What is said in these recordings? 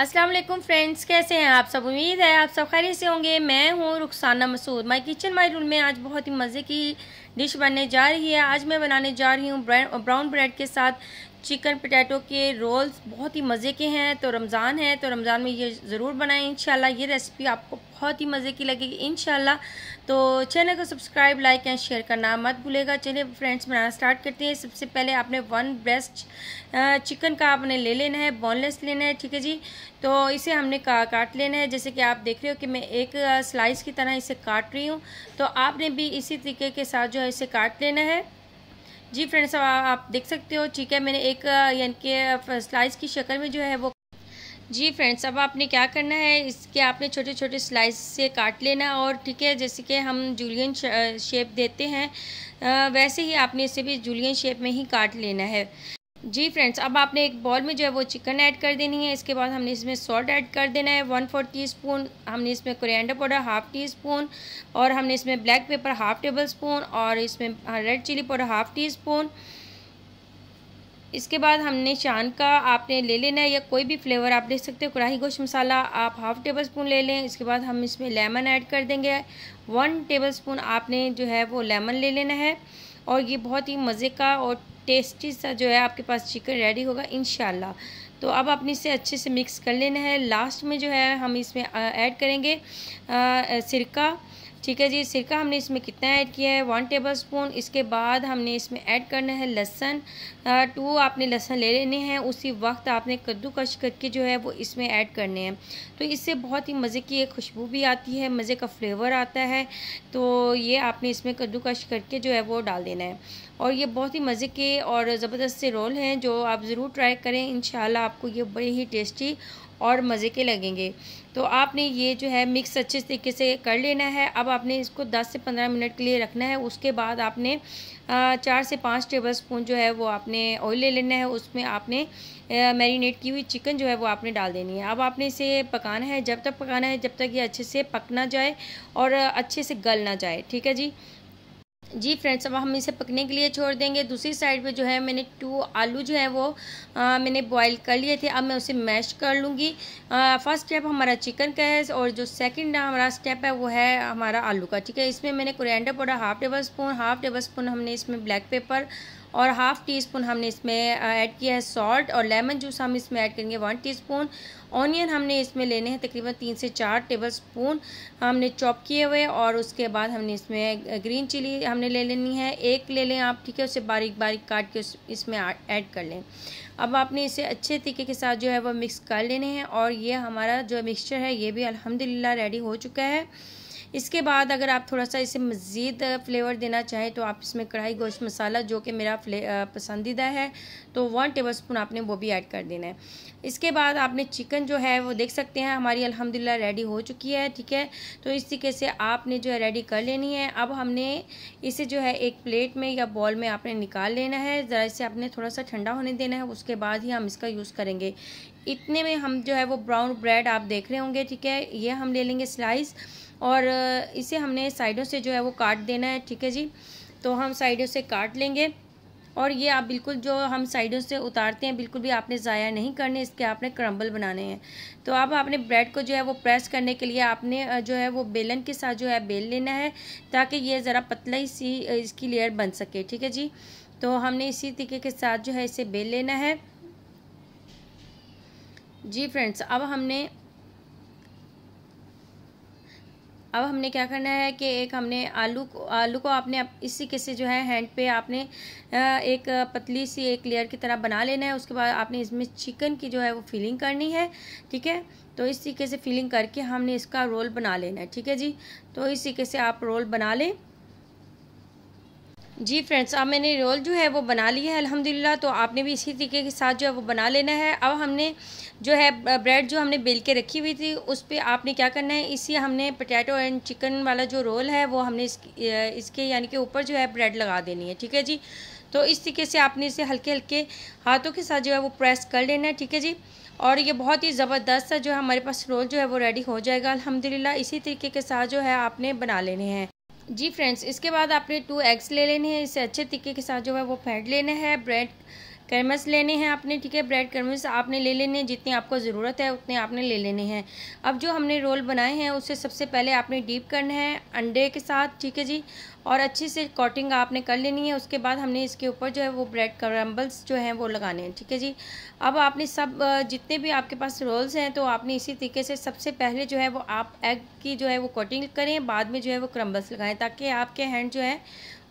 अस्सलाम वालेकुम फ्रेंड्स कैसे हैं आप सब उम्मीद है आप सब खैरियत से होंगे मैं हूँ Rukhsana Masood my kitchen my rule में आज बहुत ही मज़े की डिश बनने जा रही है आज मैं बनाने जा रही हूँ ब्राउन ब्रेड के साथ चिकन पटैटो के रोल्स बहुत ही मज़े के हैं तो रमज़ान है तो रमज़ान में ये ज़रूर बनाएं इन ये रेसिपी आपको बहुत ही मज़े की लगेगी इन तो चैनल को सब्सक्राइब लाइक एंड शेयर करना मत भूलेगा चलिए फ्रेंड्स बनाना स्टार्ट करते हैं सबसे पहले आपने वन ब्रेस्ट चिकन का आपने ले लेना है बोनलेस लेना है ठीक है जी तो इसे हमने का, काट लेना है जैसे कि आप देख रहे हो कि मैं एक स्लाइस की तरह इसे काट रही हूँ तो आपने भी इसी तरीके के साथ जो है इसे काट लेना है जी फ्रेंड्स आप देख सकते हो ठीक है मैंने एक यानी कि स्लाइस की शक्ल में जो है वो जी फ्रेंड्स अब आपने क्या करना है इसके आपने छोटे छोटे स्लाइस से काट लेना और ठीक है जैसे कि हम जूलियन शेप देते हैं वैसे ही आपने इसे भी जूलियन शेप में ही काट लेना है जी फ्रेंड्स अब आपने एक बॉल में जो है वो चिकन ऐड कर देनी है इसके बाद हमने इसमें सॉल्ट ऐड कर देना है वन फोर टी स्पून हमने इसमें coriander powder half teaspoon और हमने इसमें black pepper half tablespoon और इसमें हाँ, red chilli powder half teaspoon इसके बाद हमने शान का आपने ले लेना है या कोई भी फ्लेवर आप ले सकते हो कढ़ाई गोश्त मसाला आप हाफ़ टेबल स्पून ले लें इसके बाद हम इसमें लेमन ऐड कर देंगे वन टेबल स्पून आपने जो है वो लेमन ले लेना है और ये बहुत ही मज़े का और टेस्टी सा जो है आपके पास चिकन रेडी होगा इन तो अब आपने इसे अच्छे से मिक्स कर लेना है लास्ट में जो है हम इसमें ऐड करेंगे सिरका ठीक है जी सिरका हमने इसमें कितना ऐड किया है वन टेबल स्पून इसके बाद हमने इसमें ऐड करना है लहसन टू आपने लहसन ले लेने हैं उसी वक्त आपने कद्दूकश करके जो है वो इसमें ऐड करने हैं तो इससे बहुत ही मज़े की एक खुशबू भी आती है मज़े का फ्लेवर आता है तो ये आपने इसमें कद्दूकश करके जो है वो डाल देना है और ये बहुत ही मज़े के और ज़बरदस्त से रोल हैं जो आप ज़रूर ट्राई करें इन आपको ये बड़े ही टेस्टी और मज़े के लगेंगे तो आपने ये जो है मिक्स अच्छे तरीके से कर लेना है अब आपने इसको 10 से 15 मिनट के लिए रखना है उसके बाद आपने चार से पाँच टेबल स्पून जो है वो आपने ऑयल ले लेना है उसमें आपने मैरिनेट की हुई चिकन जो है वो आपने डाल देनी है अब आपने इसे पकाना है जब तक पकाना है जब तक ये अच्छे से पकना जाए और अच्छे से गल ना जाए ठीक है जी जी फ्रेंड्स अब हम इसे पकने के लिए छोड़ देंगे दूसरी साइड पे जो है मैंने टू आलू जो है वो आ, मैंने बॉईल कर लिए थे अब मैं उसे मैश कर लूँगी फर्स्ट स्टेप हमारा चिकन का है और जो सेकंड हमारा स्टेप है वो है हमारा आलू का ठीक है इसमें मैंने coriander powder half tablespoon half tablespoon हमने इसमें ब्लैक पेपर और हाफ़ टी स्पून हमने इसमें ऐड किया है सॉल्ट और लेमन जूस हम इसमें ऐड करेंगे वन टीस्पून ऑनियन हमने इसमें लेने हैं तकरीबन तीन से चार टेबल स्पून हमने चॉप किए हुए और उसके बाद हमने इसमें ग्रीन चिली हमने ले लेनी है एक ले लें आप ठीक है उसे बारीक बारीक काट के इसमें ऐड कर लें अब आपने इसे अच्छे तरीके के साथ जो है वो मिक्स कर लेने हैं और ये हमारा जो मिक्सचर है ये भी अलहमदिल्ला रेडी हो चुका है इसके बाद अगर आप थोड़ा सा इसे मज़ीद फ्लेवर देना चाहें तो आप इसमें कढ़ाई गोश्त मसाला जो कि मेरा पसंदीदा है तो वन टेबल स्पून आपने वो भी ऐड कर देना है इसके बाद आपने चिकन जो है वो देख सकते हैं हमारी अलहमदिल्ला रेडी हो चुकी है ठीक है तो इस तरीके से आपने जो है रेडी कर लेनी है अब हमने इसे जो है एक प्लेट में या बॉल में आपने निकाल लेना है ज़रा इसे आपने थोड़ा सा ठंडा होने देना है उसके बाद ही हम इसका यूज़ करेंगे इतने में हम जो है वो ब्राउन ब्रेड आप देख रहे होंगे ठीक है ये हम ले लेंगे स्लाइस और इसे हमने साइडों से जो है वो काट देना है ठीक है जी तो हम साइडों से काट लेंगे और ये आप बिल्कुल जो हम साइडों से उतारते हैं बिल्कुल भी आपने ज़ाया नहीं करने इसके आपने क्रम्बल बनाने हैं तो अब आपने ब्रेड को जो है वो प्रेस करने के लिए आपने जो है वो बेलन के साथ जो है बेल लेना है ताकि ये ज़रा पतला ही सी इसकी लेयर बन सके ठीक है जी तो हमने इसी तरीके के साथ जो है इसे बेल लेना है जी फ्रेंड्स अब हमने अब हमने क्या करना है कि एक हमने आलू को आलू को आपने इसी के से जो है हैंड पे आपने एक पतली सी एक लेयर की तरह बना लेना है उसके बाद आपने इसमें चिकन की जो है वो फिलिंग करनी है ठीक है तो इस तरीके से फिलिंग करके हमने इसका रोल बना लेना है ठीक है जी तो इस तरीके से आप रोल बना लें जी फ्रेंड्स अब मैंने रोल जो है वो बना लिया है अल्हम्दुलिल्लाह तो आपने भी इसी तरीके के साथ जो है वो बना लेना है अब हमने जो है ब्रेड जो हमने बेल के रखी हुई थी उस पर आपने क्या करना है इसी हमने पटैटो एंड चिकन वाला जो रोल है वो हमने इस, इसके यानी कि ऊपर जो है ब्रेड लगा देनी है ठीक है जी तो इस तरीके से आपने इसे हल्के हल्के हाथों के साथ जो है वो प्रेस कर लेना है ठीक है जी और ये बहुत ही ज़बरदस्त है जो है हमारे पास रोल जो है वो रेडी हो जाएगा अलहमदिल्ला इसी तरीके के साथ जो है आपने बना लेने हैं जी फ्रेंड्स इसके बाद आपने टू एग्स ले लेने हैं इसे अच्छे तरीके के साथ जो है वो फेंट लेना है ब्रेड कर्मस लेने हैं आपने ठीक है ब्रेड कर्मस आपने ले लेने हैं जितनी आपको ज़रूरत है उतने आपने ले लेने हैं अब जो हमने रोल बनाए हैं उसे सबसे पहले आपने डीप करना है अंडे के साथ ठीक है जी और अच्छे से कॉटिंग आपने कर लेनी है उसके बाद हमने इसके ऊपर जो है वो ब्रेड क्रम्बल्स जो हैं वो लगाने हैं ठीक है जी अब आपने सब जितने भी आपके पास रोल्स हैं तो आपने इसी तरीके से सबसे पहले जो है वो आप एग की जो है वो कोटिंग करें बाद में जो है वो क्रम्बल्स लगाएं ताकि आपके हैंड जो है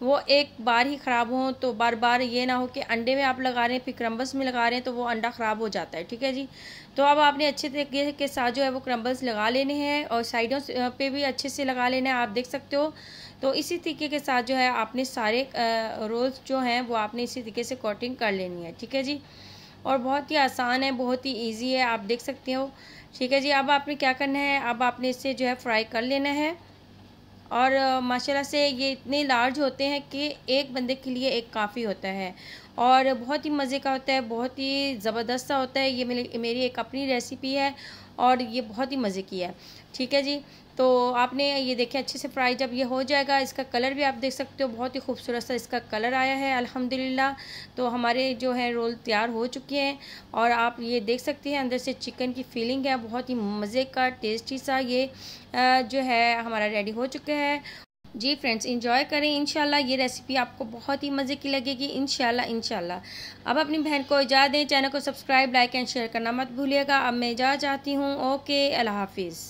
वो एक बार ही ख़राब हो तो बार बार ये ना हो कि अंडे में आप लगा रहे हैं फिर क्रम्बल्स में लगा रहे हैं तो वो अंडा ख़राब हो जाता है ठीक है जी तो अब आपने अच्छे तरीके के साथ जो है वो क्रम्बल्स लगा लेने हैं और साइडों पे भी अच्छे से लगा लेना है आप देख सकते हो तो इसी तरीके के साथ जो है आपने सारे रोल्स जो हैं वो आपने इसी तरीके से कोटिंग कर लेनी है ठीक है जी और बहुत ही आसान है बहुत ही ईजी है आप देख सकते हो ठीक है जी अब आपने क्या करना है अब आपने इसे जो है फ्राई कर लेना है और माशाल्लाह से ये इतने लार्ज होते हैं कि एक बंदे के लिए एक काफ़ी होता है और बहुत ही मज़े का होता है बहुत ही ज़बरदस्त सा होता है ये मेरी मेरी एक अपनी रेसिपी है और ये बहुत ही मज़े की है ठीक है जी तो आपने ये देखे अच्छे से फ्राई जब ये हो जाएगा इसका कलर भी आप देख सकते हो बहुत ही खूबसूरत सा इसका कलर आया है अल्हम्दुलिल्लाह तो हमारे जो है रोल तैयार हो चुके हैं और आप ये देख सकते हैं अंदर से चिकन की फीलिंग है बहुत ही मज़े का टेस्टी सा ये जो है हमारा रेडी हो चुका है जी फ्रेंड्स इंजॉय करें इंशाल्लाह ये रेसिपी आपको बहुत ही मज़े की लगेगी इंशाल्लाह इंशाल्लाह अब अपनी बहन को इजाज़ दें चैनल को सब्सक्राइब लाइक एंड शेयर करना मत भूलिएगा अब मैं इजाज़ चाहती हूँ ओके अल्लाह हाफिज़